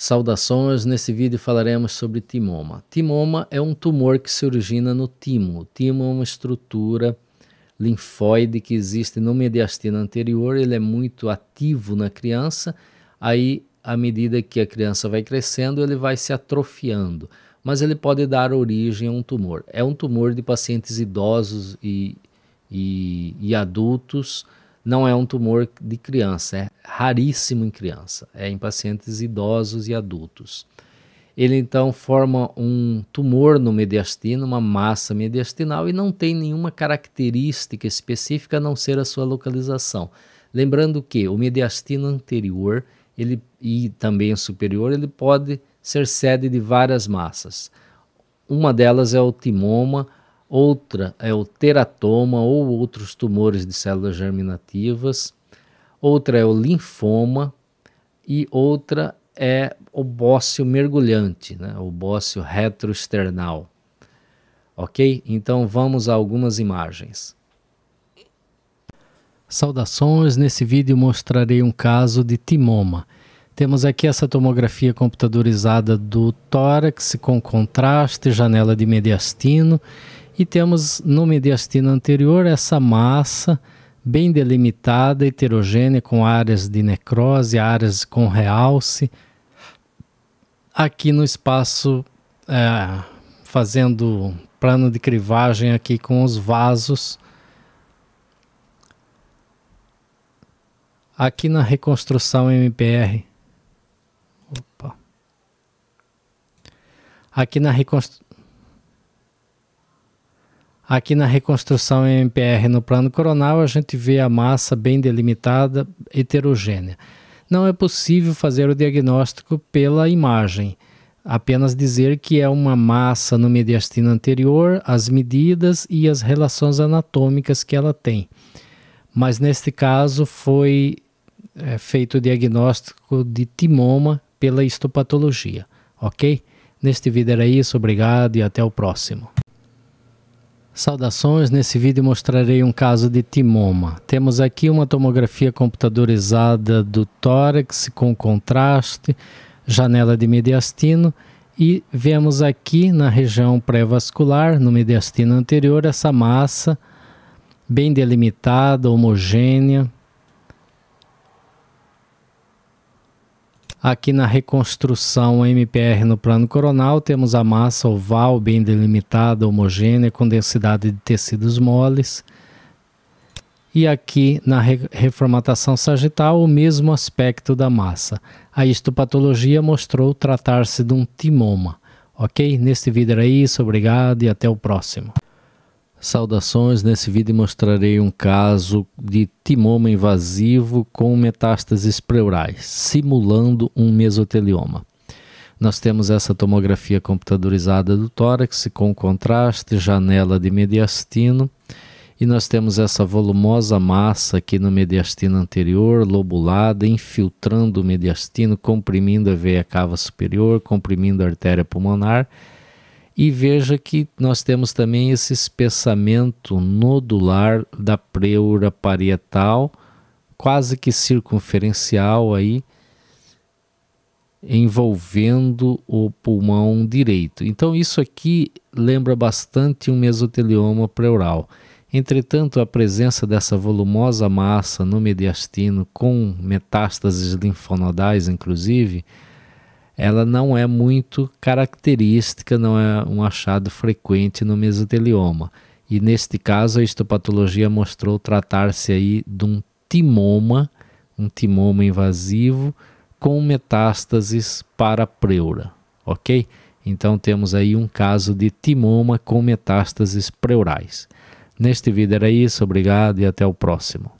Saudações! Nesse vídeo falaremos sobre timoma. Timoma é um tumor que se origina no timo. O timo é uma estrutura linfóide que existe no mediastino anterior, ele é muito ativo na criança, aí à medida que a criança vai crescendo, ele vai se atrofiando, mas ele pode dar origem a um tumor. É um tumor de pacientes idosos e, e, e adultos, não é um tumor de criança, é raríssimo em criança, é em pacientes idosos e adultos. Ele então forma um tumor no mediastino, uma massa mediastinal e não tem nenhuma característica específica a não ser a sua localização. Lembrando que o mediastino anterior ele, e também o superior, ele pode ser sede de várias massas. Uma delas é o timoma, Outra é o teratoma ou outros tumores de células germinativas. Outra é o linfoma e outra é o bócio mergulhante, né? o bócio retroesternal. Ok? Então vamos a algumas imagens. Saudações! Nesse vídeo mostrarei um caso de timoma. Temos aqui essa tomografia computadorizada do tórax com contraste, janela de mediastino e temos no mediastino anterior essa massa bem delimitada, heterogênea, com áreas de necrose, áreas com realce. Aqui no espaço, é, fazendo plano de crivagem aqui com os vasos. Aqui na reconstrução MPR. Opa. Aqui na reconstrução Aqui na reconstrução MPR no plano coronal, a gente vê a massa bem delimitada, heterogênea. Não é possível fazer o diagnóstico pela imagem, apenas dizer que é uma massa no mediastino anterior, as medidas e as relações anatômicas que ela tem. Mas neste caso foi é, feito o diagnóstico de timoma pela histopatologia, ok? Neste vídeo era isso, obrigado e até o próximo. Saudações, nesse vídeo mostrarei um caso de timoma. Temos aqui uma tomografia computadorizada do tórax com contraste, janela de mediastino e vemos aqui na região pré-vascular, no mediastino anterior, essa massa bem delimitada, homogênea, Aqui na reconstrução MPR no plano coronal, temos a massa oval bem delimitada, homogênea, com densidade de tecidos moles. E aqui na re reformatação sagital, o mesmo aspecto da massa. A histopatologia mostrou tratar-se de um timoma. Ok? Neste vídeo era isso, obrigado e até o próximo. Saudações, nesse vídeo mostrarei um caso de timoma invasivo com metástases pleurais, simulando um mesotelioma. Nós temos essa tomografia computadorizada do tórax com contraste, janela de mediastino e nós temos essa volumosa massa aqui no mediastino anterior, lobulada, infiltrando o mediastino, comprimindo a veia cava superior, comprimindo a artéria pulmonar e veja que nós temos também esse espessamento nodular da pleura parietal, quase que circunferencial aí, envolvendo o pulmão direito. Então isso aqui lembra bastante um mesotelioma pleural. Entretanto, a presença dessa volumosa massa no mediastino com metástases linfonodais inclusive, ela não é muito característica, não é um achado frequente no mesotelioma. E neste caso, a histopatologia mostrou tratar-se aí de um timoma, um timoma invasivo com metástases para a pleura, ok? Então temos aí um caso de timoma com metástases pleurais. Neste vídeo era isso, obrigado e até o próximo.